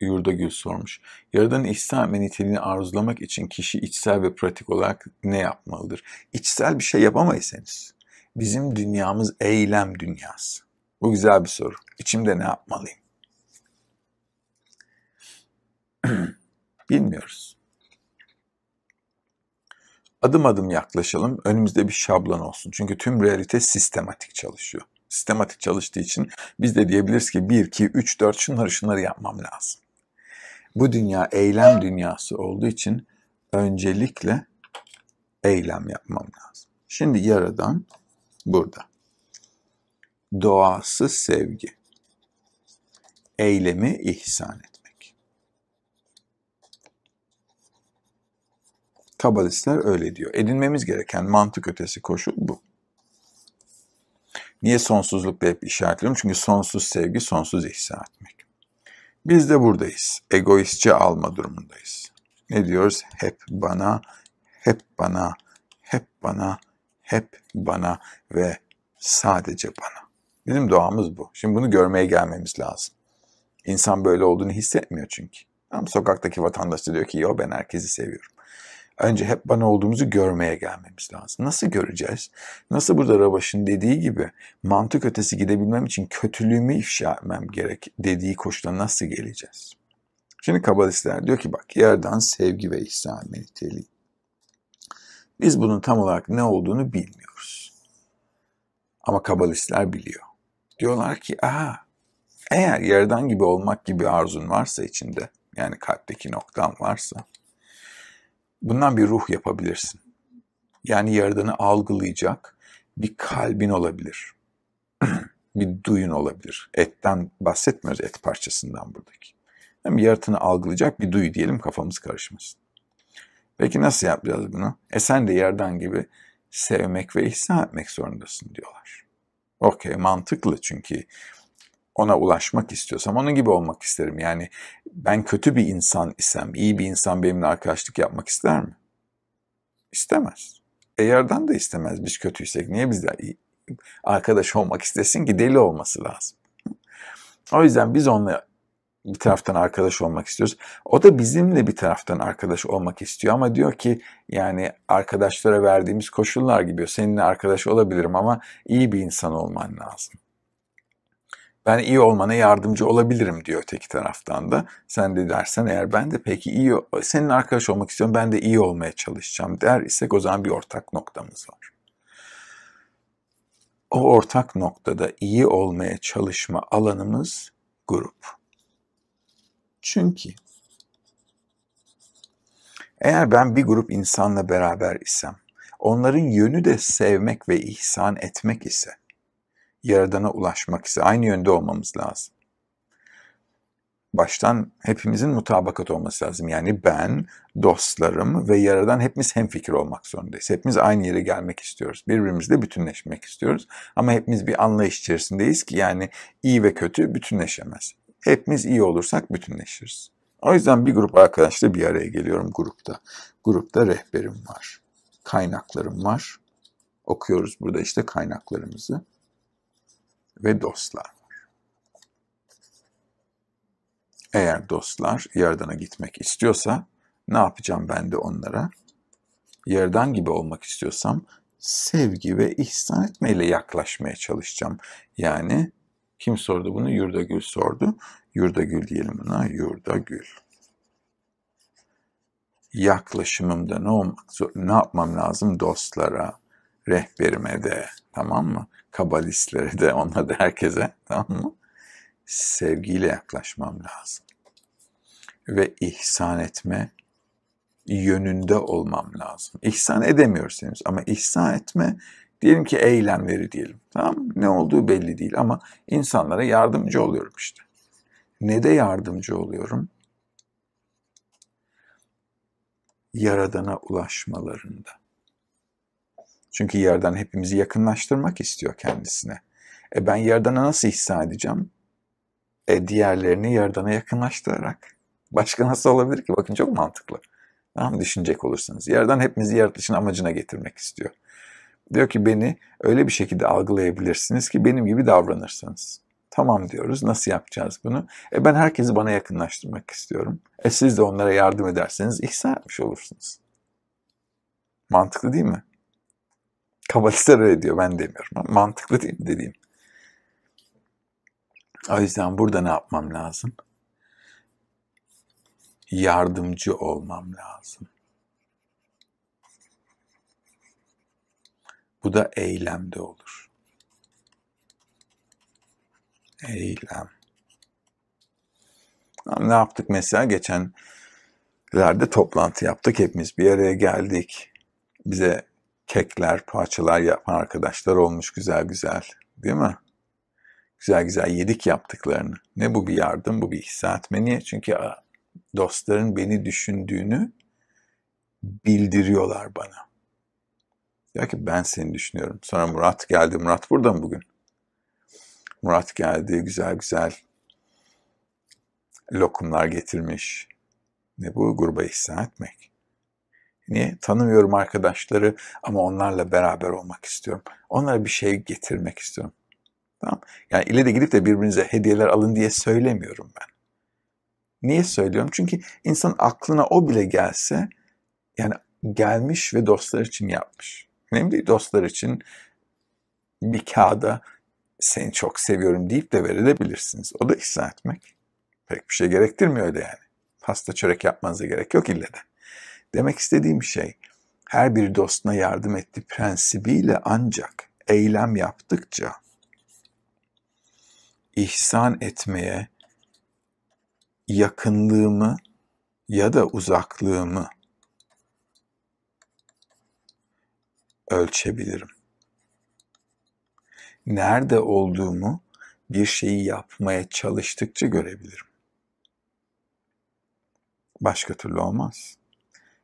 Yurda Gül sormuş. Yaradan ihsan ve niteliğini arzulamak için kişi içsel ve pratik olarak ne yapmalıdır? İçsel bir şey yapamayız Bizim dünyamız eylem dünyası. Bu güzel bir soru. İçimde ne yapmalıyım? Bilmiyoruz. Adım adım yaklaşalım. Önümüzde bir şablon olsun. Çünkü tüm realite sistematik çalışıyor sistematik çalıştığı için biz de diyebiliriz ki 1, 2, 3, 4 şunları şunları yapmam lazım bu dünya eylem dünyası olduğu için öncelikle eylem yapmam lazım. Şimdi yaradan burada. Doğası sevgi. Eylemi ihsan etmek. Kabalistler öyle diyor. Edinmemiz gereken mantık ötesi koşul bu. Niye sonsuzlukla hep işaretliyorum? Çünkü sonsuz sevgi, sonsuz ihsan etmek. Biz de buradayız. Egoistçe alma durumundayız. Ne diyoruz? Hep bana, hep bana, hep bana, hep bana ve sadece bana. Bizim doğamız bu. Şimdi bunu görmeye gelmemiz lazım. İnsan böyle olduğunu hissetmiyor çünkü. Ama sokaktaki vatandaş diyor ki yo ben herkesi seviyorum. Önce hep bana olduğumuzu görmeye gelmemiz lazım. Nasıl göreceğiz? Nasıl burada Rabaş'ın dediği gibi mantık ötesi gidebilmem için kötülüğümü ifşa etmem gerek dediği koşula nasıl geleceğiz? Şimdi kabalistler diyor ki bak yerden sevgi ve ihsan niteliği. Biz bunun tam olarak ne olduğunu bilmiyoruz. Ama kabalistler biliyor. Diyorlar ki aha eğer yerden gibi olmak gibi arzun varsa içinde yani kalpteki noktan varsa Bundan bir ruh yapabilirsin. Yani Yaradan'ı algılayacak bir kalbin olabilir. bir duyun olabilir. Etten bahsetmiyoruz, et parçasından buradaki. Hem yaratını algılayacak bir duyu diyelim kafamız karışmasın. Peki nasıl yapacağız bunu? E sen de yerden gibi sevmek ve ihsan etmek zorundasın diyorlar. Okey mantıklı çünkü ona ulaşmak istiyorsam onun gibi olmak isterim. Yani ben kötü bir insan isem, iyi bir insan benimle arkadaşlık yapmak ister mi? İstemez. Eğerden de istemez biz kötüysek. Niye bizler arkadaş olmak istesin ki deli olması lazım. O yüzden biz onunla bir taraftan arkadaş olmak istiyoruz. O da bizimle bir taraftan arkadaş olmak istiyor ama diyor ki yani arkadaşlara verdiğimiz koşullar gibi seninle arkadaş olabilirim ama iyi bir insan olman lazım ben iyi olmana yardımcı olabilirim diyor öteki taraftan da. Sen de dersen eğer ben de peki iyi senin arkadaş olmak istiyorum ben de iyi olmaya çalışacağım der isek o zaman bir ortak noktamız var. O ortak noktada iyi olmaya çalışma alanımız grup. Çünkü eğer ben bir grup insanla beraber isem, onların yönü de sevmek ve ihsan etmek ise Yaradan'a ulaşmak ise aynı yönde olmamız lazım. Baştan hepimizin mutabakat olması lazım. Yani ben, dostlarım ve Yaradan hepimiz hemfikir olmak zorundayız. Hepimiz aynı yere gelmek istiyoruz. Birbirimizle bütünleşmek istiyoruz. Ama hepimiz bir anlayış içerisindeyiz ki yani iyi ve kötü bütünleşemez. Hepimiz iyi olursak bütünleşiriz. O yüzden bir grup arkadaşla bir araya geliyorum grupta. Grupta rehberim var. Kaynaklarım var. Okuyoruz burada işte kaynaklarımızı ve dostlar Eğer dostlar Yaradan'a gitmek istiyorsa ne yapacağım ben de onlara? Yaradan gibi olmak istiyorsam sevgi ve ihsan etmeyle yaklaşmaya çalışacağım. Yani kim sordu bunu? Yurda Gül sordu. Yurda Gül diyelim buna. Yurda Gül. Yaklaşımımda ne olmak ne yapmam lazım dostlara, rehberime de tamam mı? kabalistlere de ona da herkese tamam mı? Sevgiyle yaklaşmam lazım. Ve ihsan etme yönünde olmam lazım. İhsan edemiyoruz henüz ama ihsan etme diyelim ki eylemleri diyelim. Tamam mı? Ne olduğu belli değil ama insanlara yardımcı oluyorum işte. Ne de yardımcı oluyorum? Yaradana ulaşmalarında. Çünkü yerden hepimizi yakınlaştırmak istiyor kendisine. E ben yerdana nasıl hissedeceğim? E diğerlerini yerdana yakınlaştırarak. Başka nasıl olabilir ki? Bakın çok mantıklı. Tamam düşünecek olursanız. Yerden hepimizi yaratışın amacına getirmek istiyor. Diyor ki beni öyle bir şekilde algılayabilirsiniz ki benim gibi davranırsanız. Tamam diyoruz. Nasıl yapacağız bunu? E ben herkesi bana yakınlaştırmak istiyorum. E siz de onlara yardım ederseniz ihsan etmiş olursunuz. Mantıklı değil mi? Kabalistler öyle diyor ben demiyorum. Mantıklı değil dediğim. O yüzden burada ne yapmam lazım? Yardımcı olmam lazım. Bu da eylemde olur. Eylem. Ne yaptık mesela geçenlerde toplantı yaptık. Hepimiz bir araya geldik. Bize kekler, parçalar yapan arkadaşlar olmuş güzel güzel. Değil mi? Güzel güzel yedik yaptıklarını. Ne bu bir yardım, bu bir hissetme Niye? Çünkü dostların beni düşündüğünü bildiriyorlar bana. Ya ki ben seni düşünüyorum. Sonra Murat geldi. Murat burada mı bugün? Murat geldi. Güzel güzel lokumlar getirmiş. Ne bu? Gruba hissetmek? Niye? Tanımıyorum arkadaşları ama onlarla beraber olmak istiyorum. Onlara bir şey getirmek istiyorum. Tamam? Yani ileri gidip de birbirinize hediyeler alın diye söylemiyorum ben. Niye söylüyorum? Çünkü insan aklına o bile gelse yani gelmiş ve dostlar için yapmış. Önemli değil dostlar için bir kağıda seni çok seviyorum deyip de verebilirsiniz. O da ihsan etmek. Pek bir şey gerektirmiyor öyle yani. Pasta çörek yapmanıza gerek yok ille de. Demek istediğim şey her bir dostuna yardım etti prensibiyle ancak eylem yaptıkça ihsan etmeye yakınlığımı ya da uzaklığımı ölçebilirim. Nerede olduğumu bir şeyi yapmaya çalıştıkça görebilirim. Başka türlü olmaz.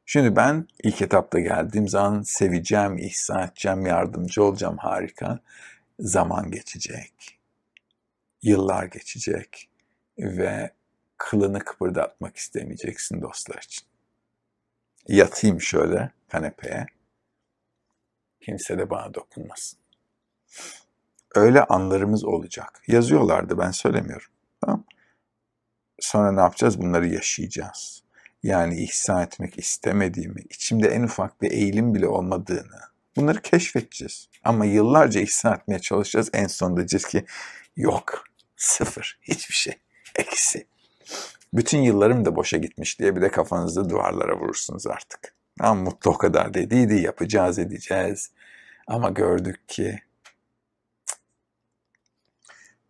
Şimdi ben ilk etapta geldiğim zaman seveceğim, ihsan edeceğim, yardımcı olacağım harika. Zaman geçecek. Yıllar geçecek ve kılını kıpırdatmak istemeyeceksin dostlar için. Yatayım şöyle kanepeye. Kimse de bana dokunmasın. Öyle anlarımız olacak. Yazıyorlardı ben söylemiyorum. Tamam. Sonra ne yapacağız? Bunları yaşayacağız yani ihsa etmek istemediğimi, içimde en ufak bir eğilim bile olmadığını bunları keşfedeceğiz. Ama yıllarca ihsa etmeye çalışacağız. En sonunda diyeceğiz ki yok, sıfır, hiçbir şey, eksi. Bütün yıllarım da boşa gitmiş diye bir de kafanızı duvarlara vurursunuz artık. Ama mutlu o kadar dediydi, yapacağız edeceğiz. Ama gördük ki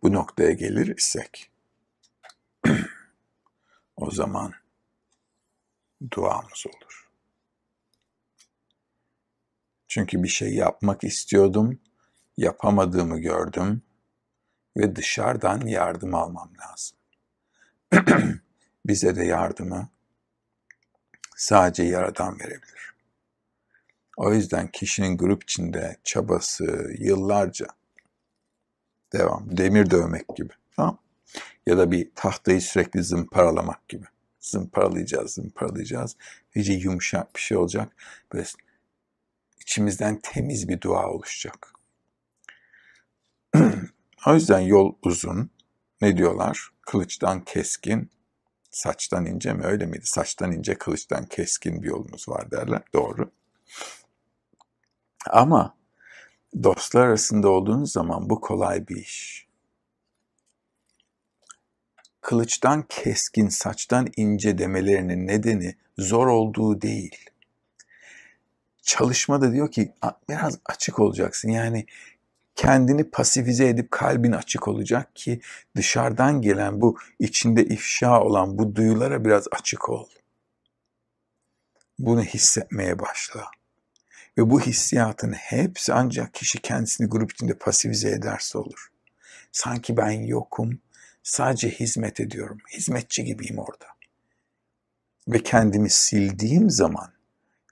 bu noktaya gelir isek o zaman duamız olur. Çünkü bir şey yapmak istiyordum, yapamadığımı gördüm ve dışarıdan yardım almam lazım. Bize de yardımı sadece Yaradan verebilir. O yüzden kişinin grup içinde çabası yıllarca devam. Demir dövmek gibi. Tamam. Ya da bir tahtayı sürekli zımparalamak gibi zımparalayacağız, zımparalayacağız. İyice yumuşak bir şey olacak. Böyle içimizden temiz bir dua oluşacak. o yüzden yol uzun. Ne diyorlar? Kılıçtan keskin, saçtan ince mi öyle miydi? Saçtan ince, kılıçtan keskin bir yolumuz var derler. Doğru. Ama dostlar arasında olduğunuz zaman bu kolay bir iş kılıçtan keskin, saçtan ince demelerinin nedeni zor olduğu değil. Çalışma da diyor ki biraz açık olacaksın. Yani kendini pasifize edip kalbin açık olacak ki dışarıdan gelen bu içinde ifşa olan bu duyulara biraz açık ol. Bunu hissetmeye başla. Ve bu hissiyatın hepsi ancak kişi kendisini grup içinde pasifize ederse olur. Sanki ben yokum, Sadece hizmet ediyorum. Hizmetçi gibiyim orada. Ve kendimi sildiğim zaman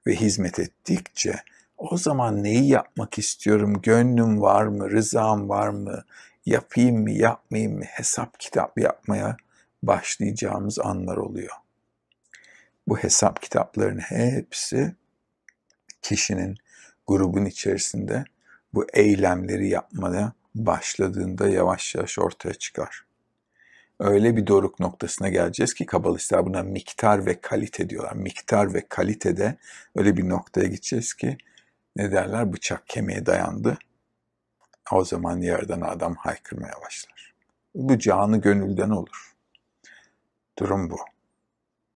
ve hizmet ettikçe o zaman neyi yapmak istiyorum? Gönlüm var mı? Rızam var mı? Yapayım mı? Yapmayayım mı? Hesap kitap yapmaya başlayacağımız anlar oluyor. Bu hesap kitaplarının hepsi kişinin grubun içerisinde bu eylemleri yapmaya başladığında yavaş yavaş ortaya çıkar öyle bir doruk noktasına geleceğiz ki kabalistler buna miktar ve kalite diyorlar. Miktar ve kalitede öyle bir noktaya gideceğiz ki ne derler bıçak kemiğe dayandı. O zaman yerden adam haykırmaya başlar. Bu canı gönülden olur. Durum bu.